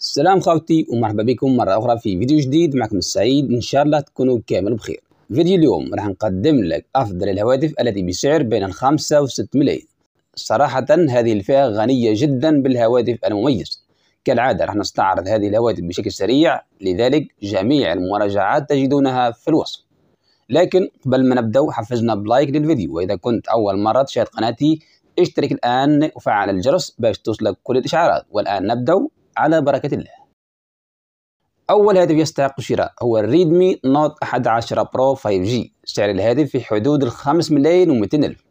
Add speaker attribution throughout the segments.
Speaker 1: السلام خاوتي ومرحبا بكم مرة أخرى في فيديو جديد معكم السعيد إن شاء الله تكونوا كامل بخير فيديو اليوم راح نقدم لك أفضل الهواتف التي بسعر بين الخمسة وست ملايين صراحة هذه الفئة غنية جدا بالهواتف المميز كالعادة راح نستعرض هذه الهواتف بشكل سريع لذلك جميع المراجعات تجدونها في الوصف لكن قبل ما نبدأ حفزنا بلايك للفيديو وإذا كنت أول مرة تشاهد قناتي اشترك الآن وفعل الجرس باش توصلك كل الإشعارات والآن نبدأ على بركة الله أول هاتف يستحق الشراء هو الريدمي نوت 11 برو 5G سعر الهاتف في حدود الخمس ملايين ومئتين ألف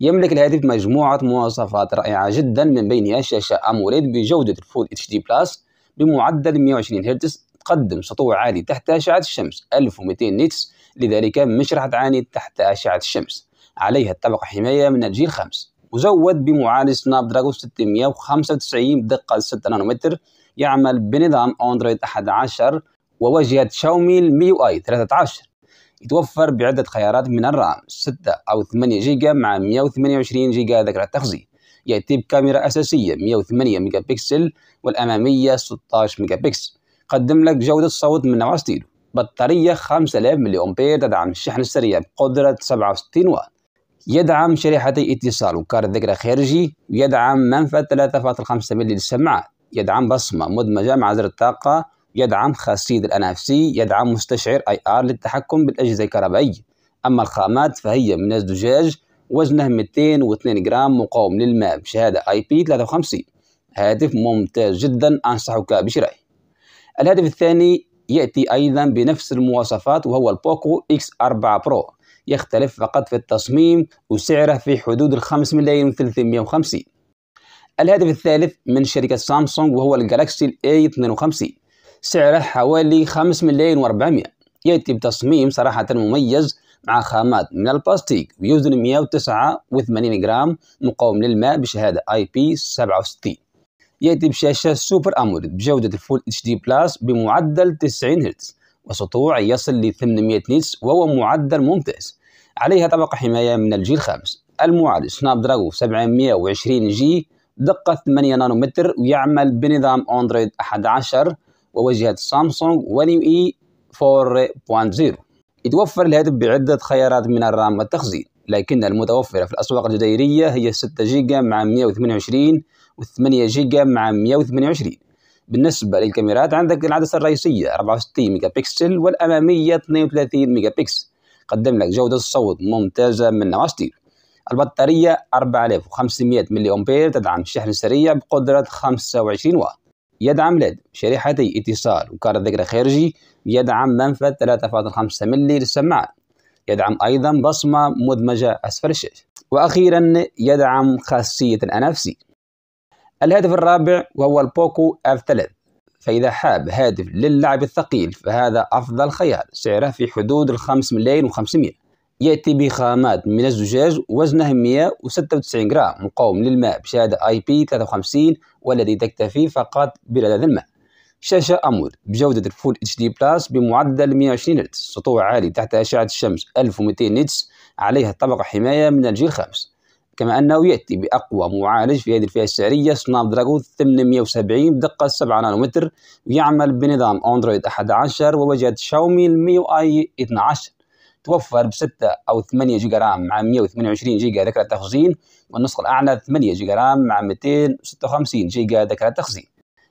Speaker 1: يملك الهاتف مجموعة مواصفات رائعة جدا من بينها شاشة أموليد بجودة الفول اتش دي بلس بمعدل 120 هرتز تقدم سطوع عالي تحت أشعة الشمس 1200 نيتس لذلك مش راح تعاني تحت أشعة الشمس عليها الطبقة حماية من الجيل الخامس مزود بمعالج سناب دراجون 695 بدقة 6 نانومتر يعمل بنظام اندرويد 11 وواجهة شاومي الميو اي 13 يتوفر بعدة خيارات من الرام 6 أو 8 جيجا مع 128 جيجا ذاكرة تخزين يأتي بكاميرا أساسية 108 ميجا بكسل والأمامية 16 ميجا بكسل قدم لك جودة صوت من نوع ستيلو بطارية 5000 ملي أمبير تدعم الشحن السريع بقدرة 67 واط يدعم شريحتي اتصال وكار ذكرى خارجي ويدعم منفذ 3.5 ملي للسماعة يدعم بصمة مدمجة مع زر الطاقة يدعم خاصية الان اف سي يدعم مستشعر اي ار للتحكم بالأجهزة الكهربائية أما الخامات فهي من الزجاج وزنه 202 جرام مقاوم للماء بشهادة اي بي 53 هاتف ممتاز جدا أنصحك بشرائه الهاتف الثاني يأتي أيضا بنفس المواصفات وهو البوكو اكس 4 برو يختلف فقط في التصميم وسعره في حدود 5 ملايين و350 الهاتف الثالث من شركة سامسونج وهو الجلاكسي A52 سعره حوالي 5 ملايين و400 يأتي بتصميم صراحة مميز مع خامات من البلاستيك ويوزن 189 جرام مقاوم للماء بشهادة ip 67 يأتي بشاشة سوبر أموليد بجودة الفول اتش دي بلس بمعدل 90 هرتز وسطوع يصل ل 800 نيتس وهو معدل ممتاز عليها طبقة حماية من الجيل الخامس المعالج سناب دراجو 720 جي دقة 8 نانومتر ويعمل بنظام اندرويد 11 وواجهة سامسونج ونيو اي 4.0 يتوفر الهاتف بعدة خيارات من الرام والتخزين لكن المتوفرة في الأسواق الجزائرية هي 6 جيجا مع 128 و 8 جيجا مع 128 بالنسبة للكاميرات عندك العدسة الرئيسية 64 ميجا بكسل والأمامية 32 ميجا بكسل يقدم لك جودة الصوت ممتازة من ستير البطارية 4500 ملي أمبير تدعم شحن سريع بقدرة 25 واط يدعم ليد شريحتي اتصال وكار ذكرى خارجي يدعم منفذ 3.5 ملي للسماعة يدعم أيضا بصمة مدمجة أسفل الشاشة وأخيرا يدعم خاصية الأنفسي الهاتف الرابع وهو البوكو F3 فإذا حاب هاتف للعب الثقيل فهذا أفضل خيار سعره في حدود الخمس ملايين و يأتي بخامات من الزجاج وزنه 196 جرام مقاوم للماء بشهادة ip 53 والذي تكتفي فقط برذاذ الماء شاشة أمود بجودة فول اتش دي بلاس بمعدل 120 هرتز سطوع عالي تحت أشعة الشمس 1200 نتس عليها طبقة حماية من الجيل الخامس كما أنه يأتي بأقوى معالج في هذه الفئة السعرية سناب دراجون 870 بدقة 7 نانومتر ويعمل بنظام أندرويد 11 وواجهة شاومي الميو آي 12 توفر ب 6 أو 8 جيجا رام مع 128 جيجا ذكرى تخزين والنسخة الأعلى 8 جيجا رام مع 256 جيجا ذكرى تخزين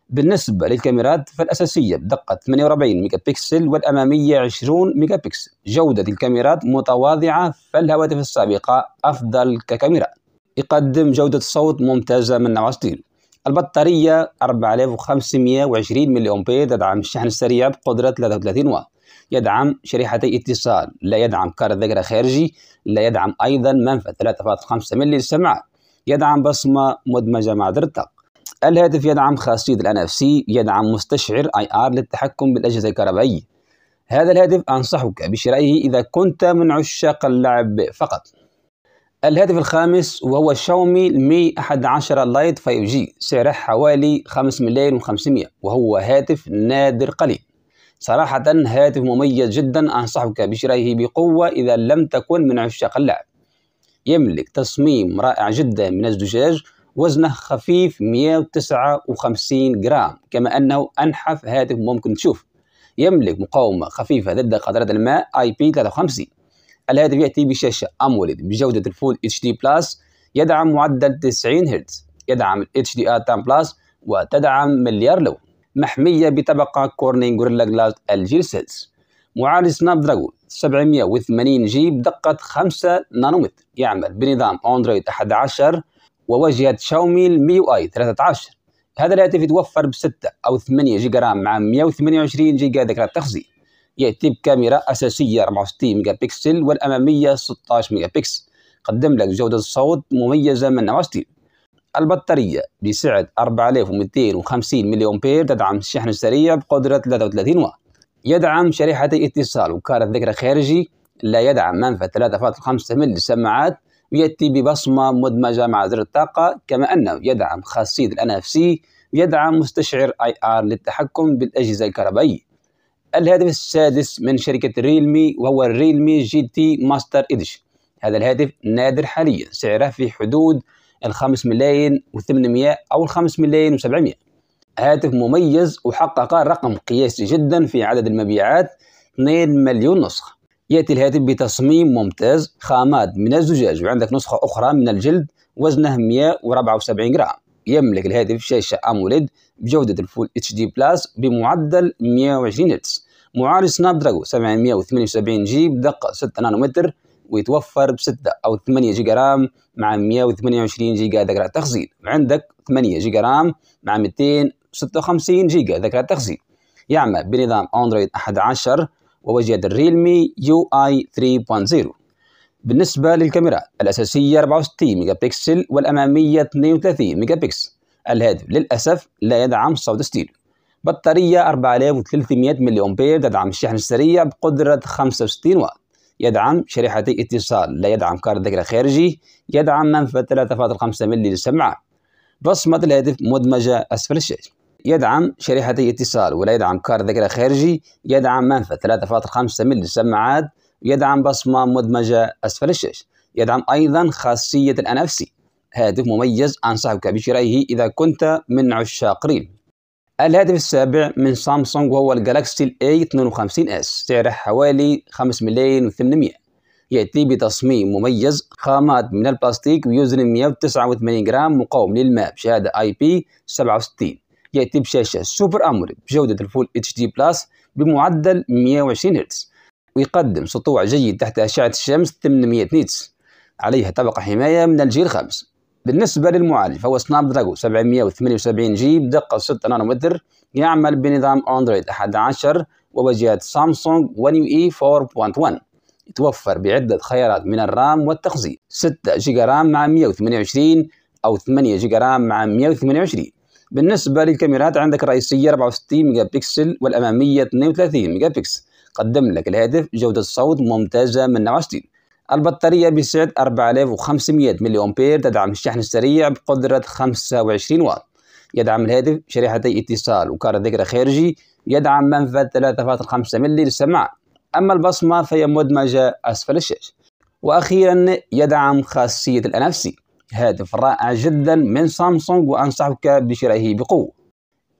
Speaker 1: بالنسبة للكاميرات فالأساسية بدقة 48 ميجا بكسل والأمامية 20 ميجا بكسل جودة الكاميرات متواضعة فالهواتف السابقة أفضل ككاميرا يقدم جودة صوت ممتازة من نوع ستيل البطارية 4520 ملي أمبير تدعم الشحن السريع بقدرة 33 واط يدعم شريحتي اتصال لا يدعم كارت ذاكرة خارجي لا يدعم أيضا منفذ 3.5 ملي للسماعات يدعم بصمة مدمجة مع درتق الهاتف يدعم خاصية الـ اف سي يدعم مستشعر اي ار للتحكم بالأجهزة الكهربائية هذا الهاتف أنصحك بشرائه إذا كنت من عشاق اللعب فقط الهاتف الخامس وهو شاومي مي 11 لايت 5G سعره حوالي 5 ملايين و500 وهو هاتف نادر قليل صراحة هاتف مميز جدا أنصحك بشرائه بقوة إذا لم تكن من عشاق اللعب يملك تصميم رائع جدا من الزجاج وزنه خفيف 159 جرام كما أنه أنحف هاتف ممكن تشوف يملك مقاومة خفيفة ضد قطرات الماء اي بي 53 الهاتف يأتي بشاشة أموليد بجودة الفول اتش دي بلس يدعم معدل 90 هرتز يدعم اتش دي ار 10 بلس وتدعم مليار لون محمية بطبقة كورنينج غوريلا جلاس الجيل 6 معالج سناب دراجون 780 جي بدقة 5 نانومتر يعمل بنظام اندرويد 11 وواجهة شاومي المي يو اي 13 هذا الهاتف يتوفر ب 6 أو 8 جيجا رام مع 128 جيجا ذاكرة تخزين يأتي بكاميرا أساسية 64 ميجا بكسل والأمامية 16 ميجا بكسل قدم لك جودة صوت مميزة من نوع ستيل البطارية بسعة 4250 مليون امبير تدعم الشحن السريع بقدرة 33 واط يدعم شريحتي اتصال وكارت ذكرى خارجي لا يدعم منفذ 3.5 ملي سماعات ويأتي ببصمة مدمجة مع زر الطاقة كما أنه يدعم خاصية الـ NFC ويدعم مستشعر IR للتحكم بالأجهزة الكهربائية الهاتف السادس من شركة ريلمي وهو الريلمي جي تي ماستر إديشن هذا الهاتف نادر حاليا سعره في حدود الخمس ملايين و800 أو الخمس ملايين و700 هاتف مميز وحقق رقم قياسي جدا في عدد المبيعات 2 مليون نسخة يأتي الهاتف بتصميم ممتاز خامات من الزجاج وعندك نسخة أخرى من الجلد وزنه 174 جرام يملك الهاتف شاشة أموليد بجودة الفول اتش دي بلس بمعدل 120 هرتز معالج سناب دراجون 778 جي بدقة 6 نانومتر ويتوفر ب 6 أو 8 جيجا رام مع 128 جيجا ذاكرة تخزين وعندك 8 جيجا رام مع 256 جيجا ذاكرة تخزين يعمل بنظام أندرويد 11 ووجد الريلمي يو اي 3.0 بالنسبة للكاميرا الأساسية 64 ميجا بكسل والأمامية 32 ميجا بكسل الهاتف للأسف لا يدعم صوت ستيريو بطارية 4300 ملي أمبير تدعم الشحن السريع بقدرة 65 واط يدعم شريحتي اتصال لا يدعم كارت ذاكرة خارجي يدعم منفذ 3.5 ملي للسماعة بصمة الهاتف مدمجة أسفل الشاشة يدعم شريحتي اتصال ولا يدعم كار ذاكرة خارجي يدعم منفذ 3.5 ملي سماعات يدعم بصمة مدمجة أسفل الشاشة يدعم أيضا خاصية الأنفسي اف سي هاتف مميز أنصحك بشرائه إذا كنت من عشاق ريم الهاتف السابع من سامسونج وهو الجالاكسي الاي 52 اس سعره حوالي 5 ملايين و800 يأتي بتصميم مميز خامات من البلاستيك ويوزن 189 جرام مقاوم للماء بشهادة اي بي 67 يأتي بشاشة سوبر أموليد بجودة الفول اتش دي بلس بمعدل 120 هرتز ويقدم سطوع جيد تحت أشعة الشمس 800 نيتس عليها طبقة حماية من الجيل الخامس بالنسبة للمعالج فهو سناب دراجون 778 جي بدقة 6 نانومتر يعمل بنظام أندرويد 11 وواجهات سامسونج ون يو اي 4.1 يتوفر بعدة خيارات من الرام والتخزين 6 جيجا رام مع 128 أو 8 جيجا رام مع 128 بالنسبة للكاميرات عندك الرئيسية 64 ميجا بكسل والأمامية 32 ميجا بكسل قدم لك الهاتف جودة صوت ممتازة من نوع 60 البطارية بسعة 4500 ملي أمبير تدعم الشحن السريع بقدرة 25 واط يدعم الهاتف شريحتي اتصال وكارت ذكرى خارجي يدعم منفذ 3.5 ملي للسماعة أما البصمة فهي مدمجة أسفل الشاشة وأخيرا يدعم خاصية الأنفسي هاتف رائع جدا من سامسونج وأنصحك بشرائه بقوة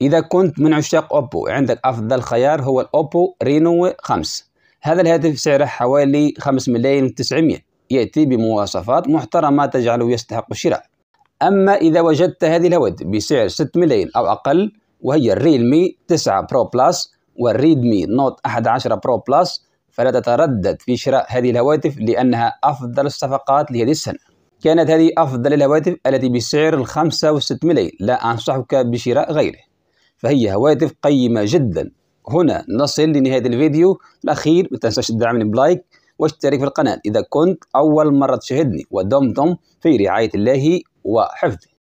Speaker 1: إذا كنت من عشاق أوبو عندك أفضل خيار هو الأوبو رينو 5 هذا الهاتف سعره حوالي 5 ملايين 900 يأتي بمواصفات محترمة تجعله يستحق الشراء أما إذا وجدت هذه الهواتف بسعر 6 ملايين أو أقل وهي الريلمي 9 برو بلس والريدمي نوت 11 برو بلس فلا تتردد في شراء هذه الهواتف لأنها أفضل الصفقات لهذه السنة كانت هذه أفضل الهواتف التي بسعر الخمسة وست ملايين لا أنصحك بشراء غيره فهي هواتف قيمة جدا هنا نصل لنهاية الفيديو الأخير ما تنساش الدعم بلايك واشترك في القناة إذا كنت أول مرة تشاهدني ودمتم في رعاية الله وحفظه